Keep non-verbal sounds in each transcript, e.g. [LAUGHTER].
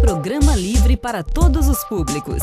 Programa livre para todos os públicos.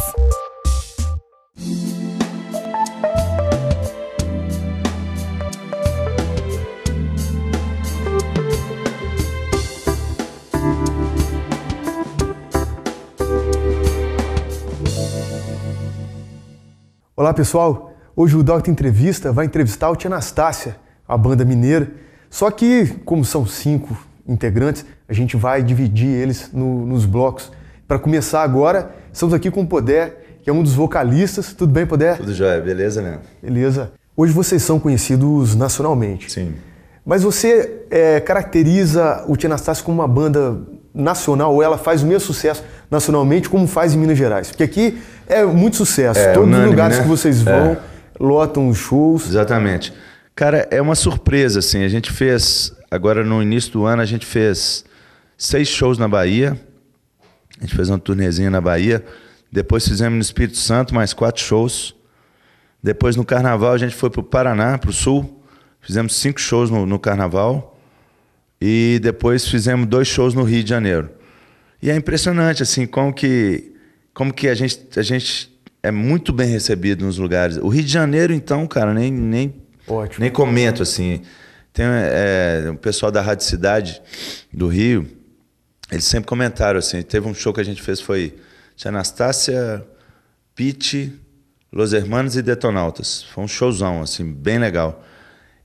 Olá pessoal, hoje o Doctor Entrevista vai entrevistar o Tia Anastácia, a banda mineira. Só que, como são cinco integrantes, a gente vai dividir eles no, nos blocos. Para começar agora, estamos aqui com o Poder, que é um dos vocalistas. Tudo bem, Poder? Tudo jóia, beleza, né Beleza. Hoje vocês são conhecidos nacionalmente. Sim. Mas você é, caracteriza o Tianastácio como uma banda nacional, ou ela faz o mesmo sucesso nacionalmente como faz em Minas Gerais? Porque aqui é muito sucesso. É, Todos unânime, os lugares né? que vocês é. vão, é. lotam os shows. Exatamente. Cara, é uma surpresa, assim. A gente fez agora no início do ano a gente fez seis shows na Bahia. A gente fez uma turnezinha na Bahia. Depois fizemos no Espírito Santo mais quatro shows. Depois no Carnaval a gente foi para o Paraná, para o Sul. Fizemos cinco shows no, no Carnaval. E depois fizemos dois shows no Rio de Janeiro. E é impressionante, assim, como que, como que a, gente, a gente é muito bem recebido nos lugares. O Rio de Janeiro, então, cara, nem, nem, Ótimo. nem comento, assim. Tem é, o pessoal da Rádio Cidade do Rio, eles sempre comentaram assim. Teve um show que a gente fez, foi de Anastácia, Pete, Los Hermanos e Detonautas. Foi um showzão, assim, bem legal.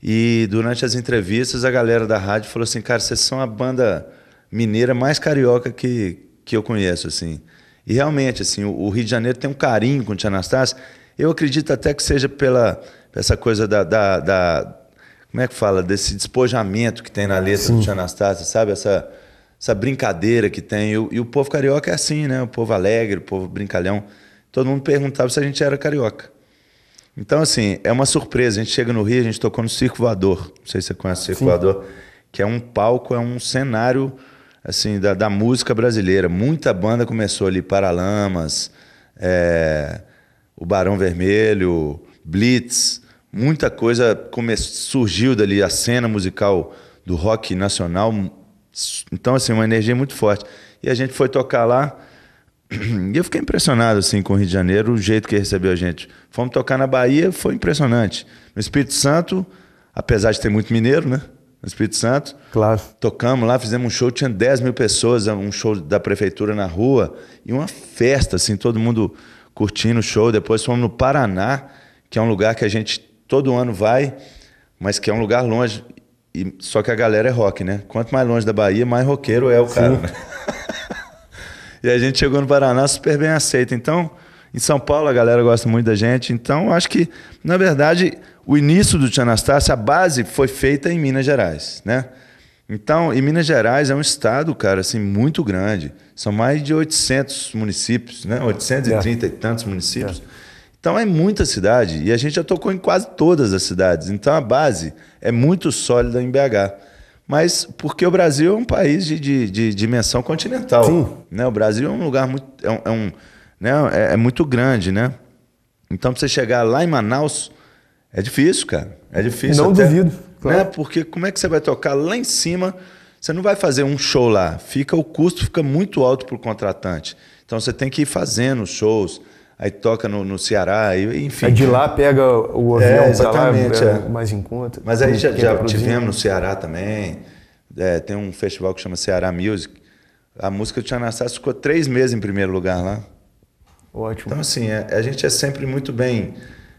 E durante as entrevistas, a galera da rádio falou assim: cara, vocês são a banda mineira mais carioca que, que eu conheço, assim. E realmente, assim, o, Rio de Janeiro tem um carinho com o Tia Anastácia. Eu acredito até que seja pela essa coisa da, da, da como é que fala? Desse despojamento que tem na letra Sim. do Tia Anastácia, sabe? Essa, essa brincadeira que tem. E o, e o povo carioca é assim, né? O povo alegre, o povo brincalhão. Todo mundo perguntava se a gente era carioca. Então, assim, é uma surpresa. A gente chega no Rio, a gente tocou no Circo Voador. Não sei se você conhece o Circo Sim. Voador, que é um palco, é um cenário assim da, da música brasileira. Muita banda começou ali, Paralamas, é, o Barão Vermelho, Blitz muita coisa come... surgiu dali, a cena musical do rock nacional. Então, assim, uma energia muito forte. E a gente foi tocar lá. [CLEARS THROAT] E eu fiquei impressionado assim com o Rio de Janeiro, o jeito que recebeu a gente. Fomos tocar na Bahia, foi impressionante. No Espírito Santo, apesar de ter muito mineiro, né? No Espírito Santo. Claro. Tocamos lá, fizemos um show, tinha 10 mil pessoas, um show da prefeitura na rua, e uma festa, assim, todo mundo curtindo o show. Depois fomos no Paraná, que é um lugar que a gente todo ano vai, mas que é um lugar longe. E, só que a galera é rock, né? Quanto mais longe da Bahia, mais roqueiro é o Sim. cara. Né? [LAUGHS] e a gente chegou no Paraná super bem aceito. Então, em São Paulo a galera gosta muito da gente. Então, acho que, na verdade, o início do Tia Anastácia, a base foi feita em Minas Gerais, né? Então, e Minas Gerais é um estado, cara, assim, muito grande. São mais de 800 municípios, né? 830 é. e tantos municípios. É. Então é muita cidade e a gente já tocou em quase todas as cidades. Então a base é muito sólida em BH. Mas porque o Brasil é um país de, de, de dimensão continental. Sim. Né? O Brasil é um lugar muito. É, um, é um né? É, é, muito grande, né? Então, para você chegar lá em Manaus, é difícil, cara. É difícil. Não até, duvido. Né? Claro. Né? Porque como é que você vai tocar lá em cima? Você não vai fazer um show lá. Fica O custo fica muito alto para o contratante. Então, você tem que ir fazendo shows aí toca no, no Ceará, aí, enfim. Aí de lá pega o é, avião é, exatamente, lá, é. mais em conta. Mas aí já, já é tivemos no Ceará também, é, tem um festival que chama Ceará Music, a música do Tchanassás ficou três meses em primeiro lugar lá. Ótimo. Então assim, é, a gente é sempre muito bem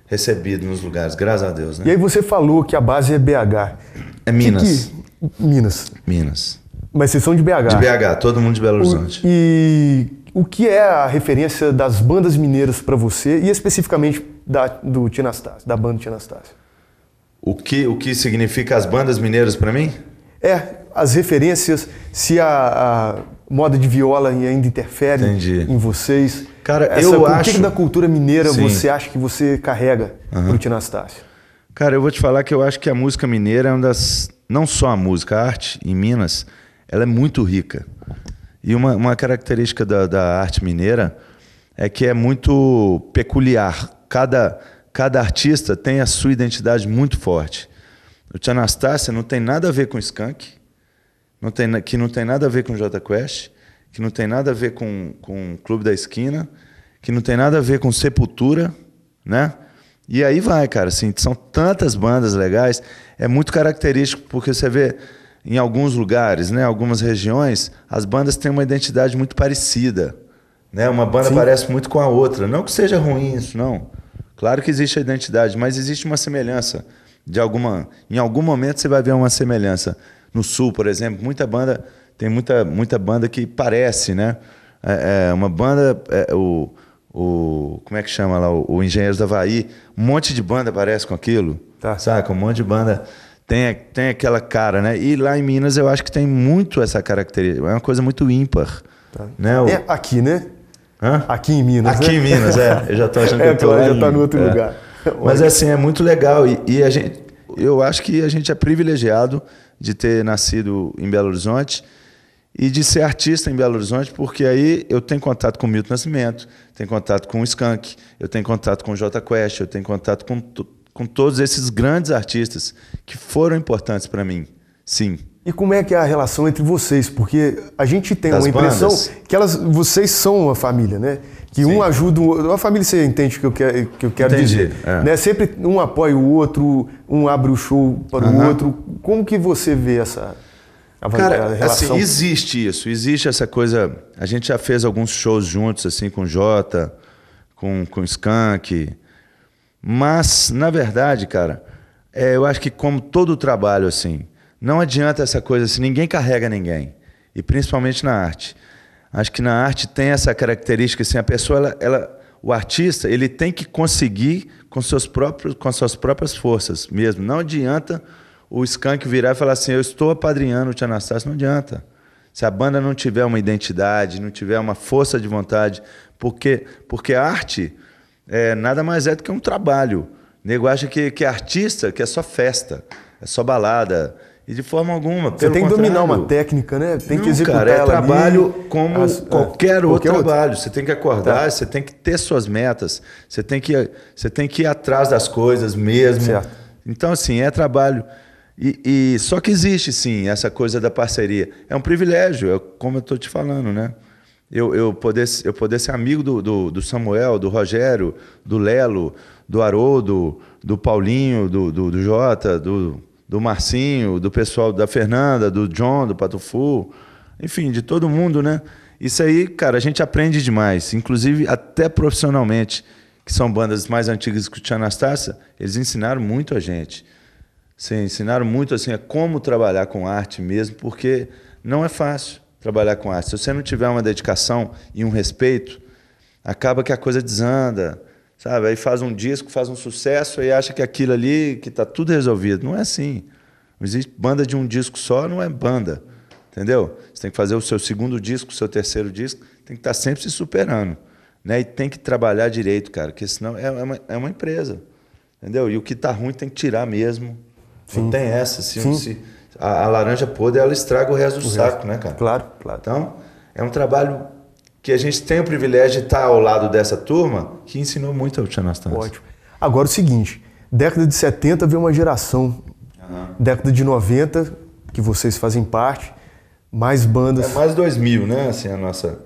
recebido nos lugares, graças a Deus. Né? E aí você falou que a base é BH. É Minas. Que que... Minas. Minas. Mas vocês são de BH. De BH, todo mundo de Belo Horizonte. O... E o que é a referência das bandas mineiras para você e especificamente da, do Tinastas, da banda Tinastas? O que, o que significa as bandas mineiras para mim? É, as referências, se a, a moda de viola ainda interfere Entendi. em vocês. Cara, Essa, eu o acho... O que da cultura mineira Sim. você acha que você carrega uhum. pro Tinastácio? Cara, eu vou te falar que eu acho que a música mineira é uma das... Não só a música, a arte em Minas, ela é muito rica. E uma, uma característica da, da arte mineira é que é muito peculiar. Cada, cada artista tem a sua identidade muito forte. O Tia Anastácia não tem nada a ver com Skank, não tem, que não tem nada a ver com J Quest, que não tem nada a ver com, com Clube da Esquina, que não tem nada a ver com Sepultura, né? E aí vai, cara, assim, são tantas bandas legais, é muito característico, porque você vê em alguns lugares, né, algumas regiões, as bandas têm uma identidade muito parecida. Né? Uma banda Sim. parece muito com a outra. Não que seja ruim isso, não. Claro que existe a identidade, mas existe uma semelhança. De alguma, em algum momento você vai ver uma semelhança. No sul, por exemplo, muita banda tem muita, muita banda que parece, né? É, é uma banda, é, o, o como é que chama lá, o, o Engenheiros da Havaí, um monte de banda parece com aquilo, tá. saca? Um monte de banda tem, tem aquela cara, né? E lá em Minas eu acho que tem muito essa característica. É uma coisa muito ímpar. Tá. Né? O... É aqui, né? Hã? Aqui em Minas. Aqui né? em Minas, é. Eu já estou achando que eu é, tô claro, lá já está no outro é. lugar. Mas assim, é muito legal. E, e, a gente, eu acho que a gente é privilegiado de ter nascido em Belo Horizonte e de ser artista em Belo Horizonte, porque aí eu tenho contato com o Milton Nascimento, tenho contato com o Skank, eu tenho contato com o J Quest, eu tenho contato com com todos esses grandes artistas que foram importantes para mim, sim. E como é que é a relação entre vocês? Porque a gente tem das uma impressão bandas. que elas, vocês são uma família, né? Que Sim. um ajuda o outro. Uma família, você entende o que eu quero, que eu quero dizer. É. Né? Sempre um apoia o outro, um abre o show para uhum. o outro. Como que você vê essa a, Cara, a assim, relação? Assim, existe isso. Existe essa coisa... A gente já fez alguns shows juntos, assim, com o Jota, com, com o Skank... Mas, na verdade, cara, é, eu acho que como todo trabalho, assim, não adianta essa coisa assim, ninguém carrega ninguém. E principalmente na arte. Acho que na arte tem essa característica, assim, a pessoa, ela, ela o artista, ele tem que conseguir com, seus próprios, com suas próprias forças mesmo. Não adianta o skunk virar e falar assim, eu estou apadrinhando o Tia Anastácio, não adianta. Se a banda não tiver uma identidade, não tiver uma força de vontade, porque, porque a arte é, nada mais é do que um trabalho. O nego acha que, que é artista, que é só festa, é só balada. E de forma alguma. Você tem que dominar uma técnica, né? Tem não, que executar cara, é ela trabalho ali, como as, é, qualquer, outro qualquer trabalho. Outro. Você tem que acordar, tá. você tem que ter suas metas, você tem que, você tem que ir atrás das coisas mesmo. Certo. Então, assim, é trabalho. E, e, só que existe, sim, essa coisa da parceria. É um privilégio, é como eu estou te falando, né? eu, eu, poder, eu poder ser amigo do, do, do Samuel, do Rogério, do Lelo, do Haroldo, do Paulinho, do, do, do Jota, do, do Marcinho, do pessoal da Fernanda, do John, do Patufu, enfim, de todo mundo, né? Isso aí, cara, a gente aprende demais, inclusive até profissionalmente, que são bandas mais antigas que o Tia Anastácia, eles ensinaram muito a gente. Sim, ensinaram muito assim é como trabalhar com arte mesmo, porque não é fácil trabalhar com arte. Se você não tiver uma dedicação e um respeito, acaba que a coisa desanda, sabe? Aí faz um disco, faz um sucesso e acha que aquilo ali, que está tudo resolvido. Não é assim. Não existe banda de um disco só, não é banda. Entendeu? Você tem que fazer o seu segundo disco, o seu terceiro disco, tem que estar tá sempre se superando. Né? E tem que trabalhar direito, cara, porque senão é, é uma, é uma empresa. Entendeu? E o que está ruim tem que tirar mesmo. Sim. Não tem essa. Se, Sim. se, a, a laranja podre ela estraga o resto do o saco, né, cara? Claro, claro. Então, é um trabalho que a gente tem o privilégio de estar ao lado dessa turma que ensinou muito ao Tchan Anastácio. Ótimo. Agora o seguinte, década de 70 veio uma geração, uhum. década de 90, que vocês fazem parte, mais bandas... É mais 2000, né, assim, a nossa...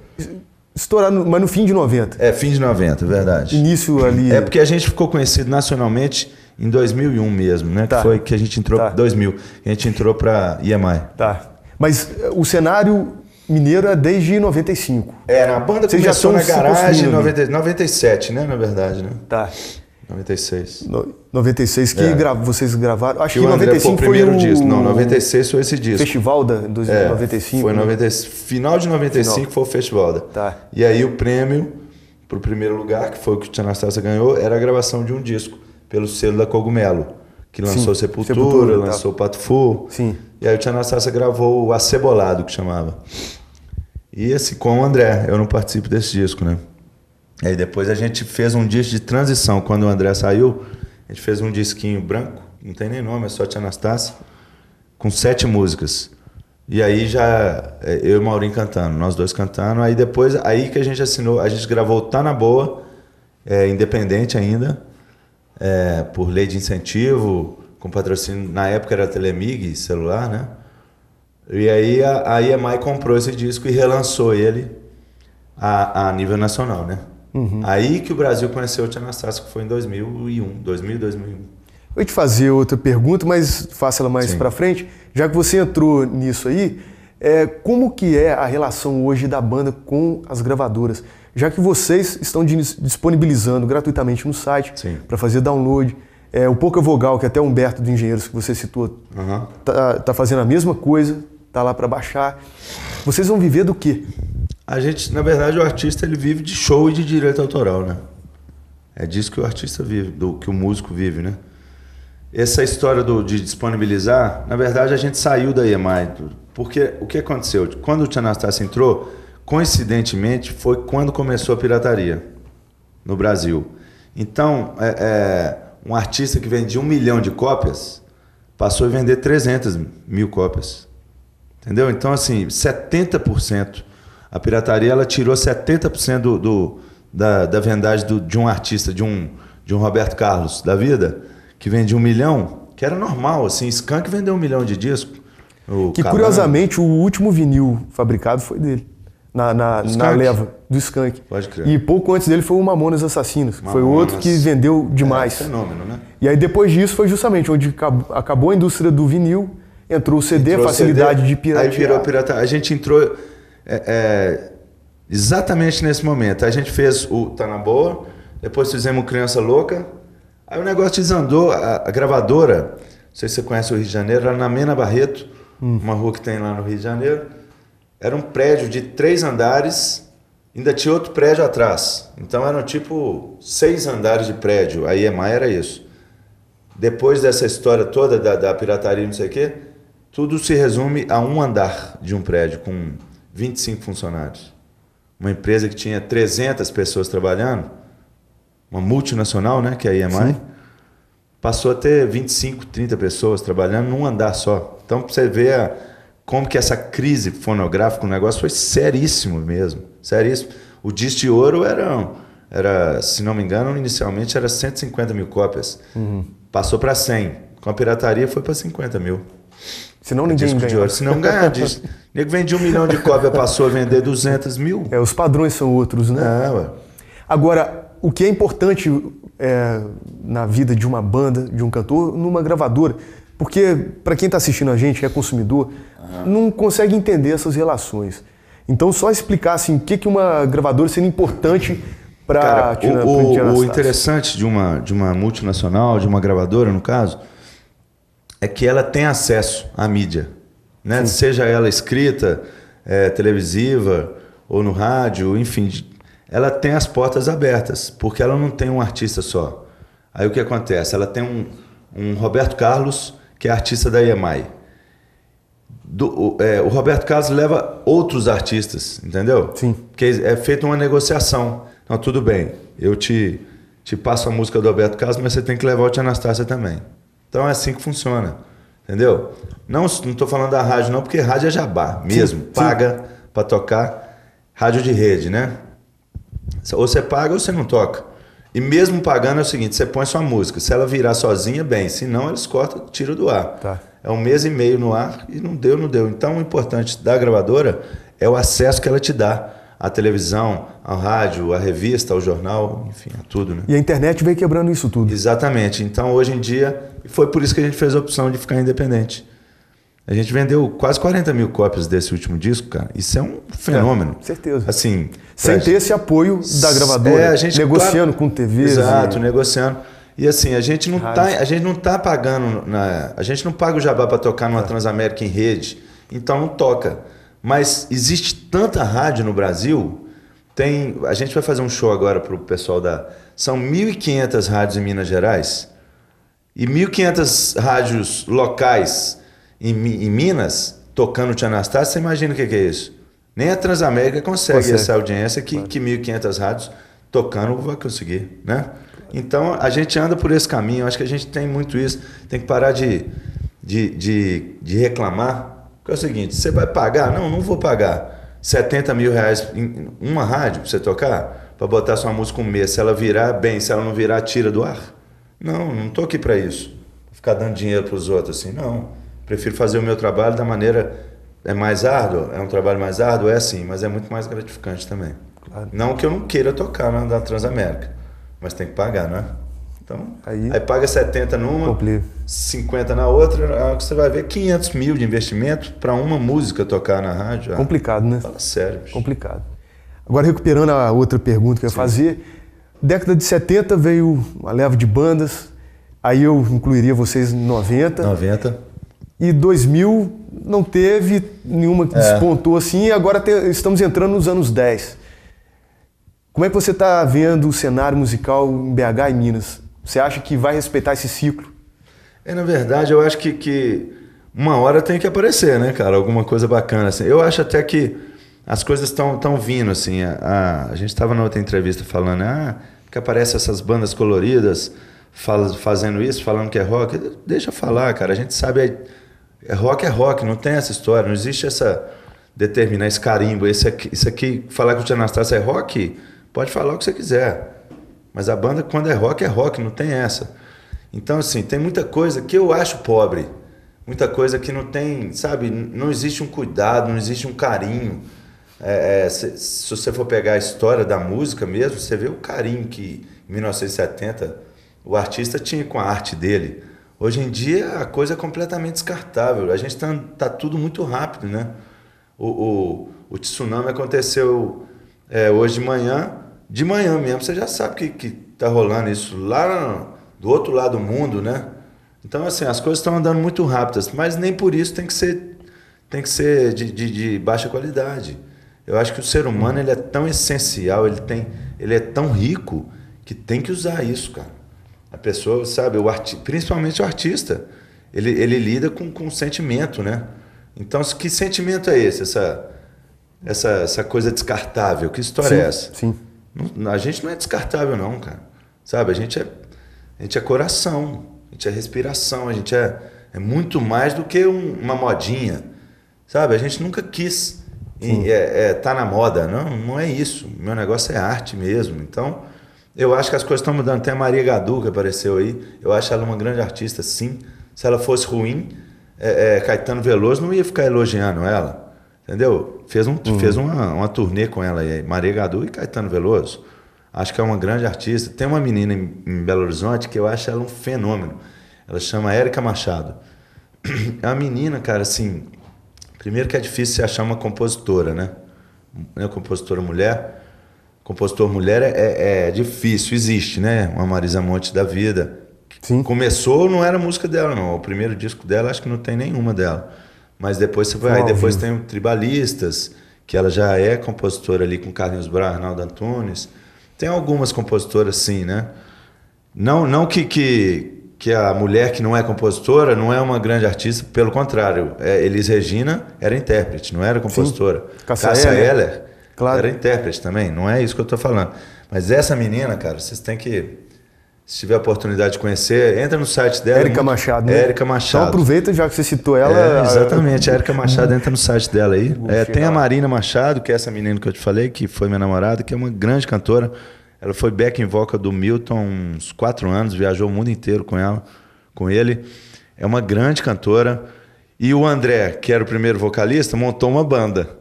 Estourar, no, mas no fim de 90. É, fim de 90, verdade. Início ali... É porque a gente ficou conhecido nacionalmente em 2001 mesmo, né? Tá. Que foi que a gente entrou. Tá. 2000. A gente entrou para IEMAI. Tá. Mas eh, o cenário mineiro é desde 95. É, a banda Vocês começou já na garagem em 97, né? Na verdade, né? Tá. 96. No, 96 que é. vocês gravaram. Acho que, que 95 André, pô, primeiro foi o disco. Não, 96 foi esse disco. Festival da, 1995. é, 95. Foi né? final de 95 final. foi o festival. Da. Tá. E aí o prêmio para o primeiro lugar, que foi o que o Tia ganhou, era a gravação de um disco pelo selo da Cogumelo, que lançou Sim, Sepultura, Sepultura tá. lançou tá. Pato Fu. Sim. E aí o Tia Anastácia gravou o Acebolado, que chamava. E esse com o André, eu não participo desse disco, né? Aí depois a gente fez um disco de transição. Quando o André saiu, a gente fez um disquinho branco, não tem nem nome, é só Tia Anastácia, com sete músicas. E aí já é, eu e o Maurinho cantando, nós dois cantando. Aí depois, aí que a gente assinou, a gente gravou Tá Na Boa, é, independente ainda é, por lei de incentivo, com patrocínio, na época era Telemig, celular, né? E aí a, a EMI comprou esse disco e relançou ele a, a nível nacional, né? Uhum. Aí que o Brasil conheceu o Tia Anastácio, que foi em 2001, 2000, 2001. Eu te fazer outra pergunta, mas faça ela mais para frente. Já que você entrou nisso aí, é, como que é a relação hoje da banda com as gravadoras? já que vocês estão disponibilizando gratuitamente no site para fazer download. É, o Pouca Vogal, que até o Humberto do Engenheiros que você citou, uhum. tá, fazendo a mesma coisa, tá lá para baixar. Vocês vão viver do quê? A gente, na verdade, o artista ele vive de show e de direito autoral, né? É disso que o artista vive, do que o músico vive, né? Essa história do, de disponibilizar, na verdade, a gente saiu da EMI. Porque o que aconteceu? Quando o Tia Anastácia entrou, coincidentemente, foi quando começou a pirataria no Brasil. Então, é, é, um artista que vendia um milhão de cópias passou a vender 300 mil cópias. Entendeu? Então, assim, 70%. A pirataria ela tirou 70% do, do, da, da vendagem do, de um artista, de um, de um Roberto Carlos da vida, que vendia um milhão, que era normal, assim, Skank vendeu um milhão de discos. que Calan. curiosamente o último vinil fabricado foi dele na, na, na leva do Skank. Pode crer. E pouco antes dele foi o Mamonas Assassinos, Mamonas. foi outro que vendeu é, demais. É um fenômeno, né? E aí depois disso foi justamente onde acabou a indústria do vinil, entrou o CD, entrou facilidade CD, de piratear. Aí virou pirata. A gente entrou é, é, exatamente nesse momento. A gente fez o Tá Na Boa, depois fizemos Criança Louca, aí o negócio desandou, a, a gravadora, não sei se você conhece o Rio de Janeiro, lá na Mena Barreto, hum. uma rua que tem lá no Rio de Janeiro, era um prédio de três andares, ainda tinha outro prédio atrás. Então eram tipo seis andares de prédio. A IEMA era isso. Depois dessa história toda da, da pirataria, não sei o quê, tudo se resume a um andar de um prédio com 25 funcionários. Uma empresa que tinha 300 pessoas trabalhando, uma multinacional, né, que é a IEMA, passou a ter 25, 30 pessoas trabalhando num andar só. Então, para você ver a, como que essa crise fonográfica, o um negócio foi seríssimo mesmo, seríssimo. O disco de ouro era, era se não me engano, inicialmente era 150 mil cópias. Uhum. Passou para 100. Com a pirataria foi para 50 mil. Se não ninguém disco ganha. De ouro. Se não ganhar, diz, [LAUGHS] nego vendia um milhão de cópias, passou a vender 200 mil. É, os padrões são outros, né? É, ué. Agora, o que é importante é, na vida de uma banda, de um cantor, numa gravadora, porque, para quem está assistindo a gente, que é consumidor, uhum. não consegue entender essas relações. Então, só explicar assim, o que, que uma gravadora seria importante para o, o, o interessante de uma, de uma multinacional, de uma gravadora, no caso, é que ela tem acesso à mídia. Né? Seja ela escrita, é, televisiva ou no rádio, enfim, ela tem as portas abertas, porque ela não tem um artista só. Aí o que acontece? Ela tem um, um Roberto Carlos que é artista da EMI. Do, é, o Roberto Carlos leva outros artistas, entendeu? Sim. Porque é feita uma negociação. Então tudo bem, eu te, te passo a música do Roberto Carlos, mas você tem que levar o Tia Anastácia também. Então é assim que funciona, entendeu? Não estou falando da rádio não, porque rádio é jabá mesmo. Sim, paga para tocar rádio de rede, né? Ou você paga ou você não toca. E mesmo pagando é o seguinte, você põe sua música. Se ela virar sozinha, bem. Se não, eles cortam, tiram do ar. Tá. É um mês e meio no ar e não deu, não deu. Então, o importante da gravadora é o acesso que ela te dá à televisão, ao rádio, à revista, ao jornal, enfim, a tudo, né? E a internet veio quebrando isso tudo. Exatamente. Então, hoje em dia, foi por isso que a gente fez a opção de ficar independente. A gente vendeu quase 40 mil cópias desse último disco, cara. Isso é um fenômeno. É, certeza. Assim. Sem ter esse apoio da é, gravadora. É, a gente negociando claro... com TV. Exato, e... negociando. E assim, a gente não está, tá, a gente não tá pagando. Na... a gente não paga o jabá para tocar numa é. Transamérica em rede. Então não toca. Mas existe tanta rádio no Brasil. Tem. A gente vai fazer um show agora pro pessoal da. São 1.500 rádios em Minas Gerais e 1.500 rádios locais em, em Minas, tocando o você imagina o que, que, é isso? Nem a Transamérica consegue, essa audiência que, que 1.500 rádios tocando vai conseguir, né? Então, a gente anda por esse caminho. Acho que a gente tem muito isso. Tem que parar de, de, de, de reclamar. Porque é o seguinte, você vai pagar? Não, não vou pagar. 70 mil reais em uma rádio para você tocar? Para botar sua música um mês. Se ela virar, bem. Se ela não virar, tira do ar. Não, não tô aqui para isso. Ficar dando dinheiro para os outros assim, não. Prefiro fazer o meu trabalho da maneira. É mais árduo? É um trabalho mais árduo? É assim, mas é muito mais gratificante também. Claro. Não que eu não queira tocar na, Transamérica, mas tem que pagar, né? Então, aí, aí paga 70 numa, complica. 50 na outra, é você vai ver 500 mil de investimento para uma música tocar na rádio. Ah, Complicado, ah, né? Fala sério. Bicho. Complicado. Agora, recuperando a outra pergunta que eu ia fazer, década de 70 veio uma leva de bandas, aí eu incluiria vocês em 90. 90 e 2000 não teve nenhuma que é. despontou assim, e agora te, estamos entrando nos anos 10. Como é que você está vendo o cenário musical em BH e Minas? Você acha que vai respeitar esse ciclo? É, na verdade, eu acho que, que uma hora tem que aparecer, né, cara? Alguma coisa bacana. Assim. Eu acho até que as coisas estão tão vindo, assim. A, a, a gente estava na outra entrevista falando, ah, que aparecem essas bandas coloridas fazendo isso, falando que é rock. Deixa eu falar, cara. A gente sabe... A, é rock é rock, não tem essa história, não existe essa determinar esse carimbo, esse aqui, isso aqui, falar que o Tia Anastácia é rock, pode falar o que você quiser. Mas a banda quando é rock é rock, não tem essa. Então assim, tem muita coisa que eu acho pobre, muita coisa que não tem, sabe, não existe um cuidado, não existe um carinho. É, é, se, se, você for pegar a história da música mesmo, você vê o carinho que em 1970 o artista tinha com a arte dele. Hoje em dia a coisa é completamente descartável. A gente está tá tudo muito rápido, né? O, o, o tsunami aconteceu é, hoje de manhã. De manhã mesmo, você já sabe que, que tá rolando isso lá do outro lado do mundo, né? Então, assim, as coisas estão andando muito rápidas, mas nem por isso tem que ser, tem que ser de, de, de baixa qualidade. Eu acho que o ser humano ele é tão essencial, ele, tem, ele é tão rico, que tem que usar isso, cara. A pessoa, sabe, o arti principalmente o artista, ele, ele lida com, com sentimento, né? Então, que sentimento é esse? Essa, essa, essa coisa descartável? Que história sim, é essa? Sim. a gente não é descartável, não, cara. Sabe, a gente é, a gente é coração, a gente é respiração, a gente é, é muito mais do que um, uma modinha. Sabe, a gente nunca quis estar é, é, tá na moda. Não, não é isso. Meu negócio é arte mesmo. Então eu acho que as coisas estão mudando. Tem a Maria Gadu que apareceu aí. Eu acho ela uma grande artista, sim. Se ela fosse ruim, é, é, Caetano Veloso não ia ficar elogiando ela. Entendeu? Fez, um, uhum. fez uma, uma turnê com ela aí, Maria Gadu e Caetano Veloso. Acho que é uma grande artista. Tem uma menina em, em Belo Horizonte que eu acho ela um fenômeno. Ela chama Érica Machado. [CLEARS THROAT] É uma menina, cara, assim. Primeiro que é difícil você achar uma compositora, né? Uma compositora mulher compositor mulher é, é, é difícil, existe, né? Uma Marisa Monte da vida. Sim. Começou, não era música dela, não. O primeiro disco dela, acho que não tem nenhuma dela. Mas depois você vai. Aí depois tem o Tribalistas, que ela já é compositora ali com Carlinhos Bra, Arnaldo Antunes. Tem algumas compositoras, sim, né? Não, não que, que, que a mulher que não é compositora não é uma grande artista, pelo contrário. É, Elis Regina era intérprete, não era compositora. Sim. Cássia, Cássia Heller. Heller Claro. Era intérprete também, não é isso que eu estou falando. Mas essa menina, cara, vocês têm que. Se tiver a oportunidade de conhecer, entra no site dela. Érica Machado, né? Érica Machado. Então aproveita, já que você citou ela. É, exatamente, a Érica Machado entra no site dela aí. É, tem a Marina Machado, que é essa menina que eu te falei, que foi minha namorada, que é uma grande cantora. Ela foi back in vocal do Milton uns quatro anos, viajou o mundo inteiro com ela, com ele. É uma grande cantora. E o André, que era o primeiro vocalista, montou uma banda.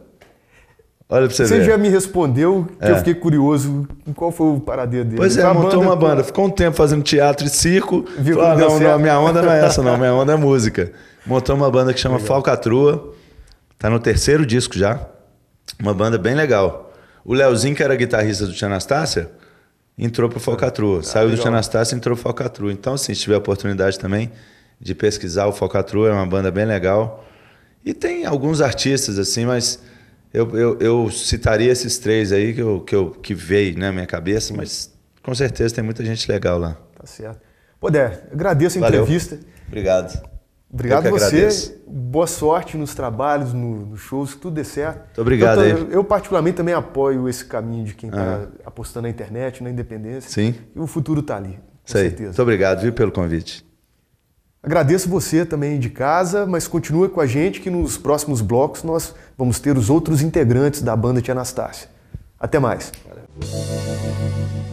Olha pra você, você ver. Você já me respondeu que é. eu fiquei curioso em qual foi o paradeiro dele. Pois é, a tá montou banda... uma banda, ficou um tempo fazendo teatro e circo. Viu ah, não, não, minha onda não é essa, não, minha onda é [LAUGHS] música. Montou uma banda que chama legal. Falcatrua, tá no terceiro disco já. Uma banda bem legal. O Leozinho, que era guitarrista do Tia Anastácia, entrou pro Falcatrua. Ah, Saiu legal. do Tia Anastácia e entrou pro Falcatrua. Então, assim, se tiver oportunidade também de pesquisar, o Falcatrua é uma banda bem legal. E tem alguns artistas, assim, mas eu, eu, eu, citaria esses três aí que, eu, que, eu, que veio na né, minha cabeça, mas com certeza tem muita gente legal lá. Tá certo. Poder, agradeço a Valeu. entrevista. Obrigado. Obrigado a você. Boa sorte nos trabalhos, nos shows, que tudo dê certo. Muito obrigado. Eu, eu, eu, particularmente também apoio esse caminho de quem está ah. apostando na internet, na independência. Sim. E o futuro está ali, com certeza. Muito obrigado, viu, pelo convite. Agradeço você também de casa, mas continue com a gente que nos próximos blocos nós vamos ter os outros integrantes da banda de Anastácia. Até mais. Valeu.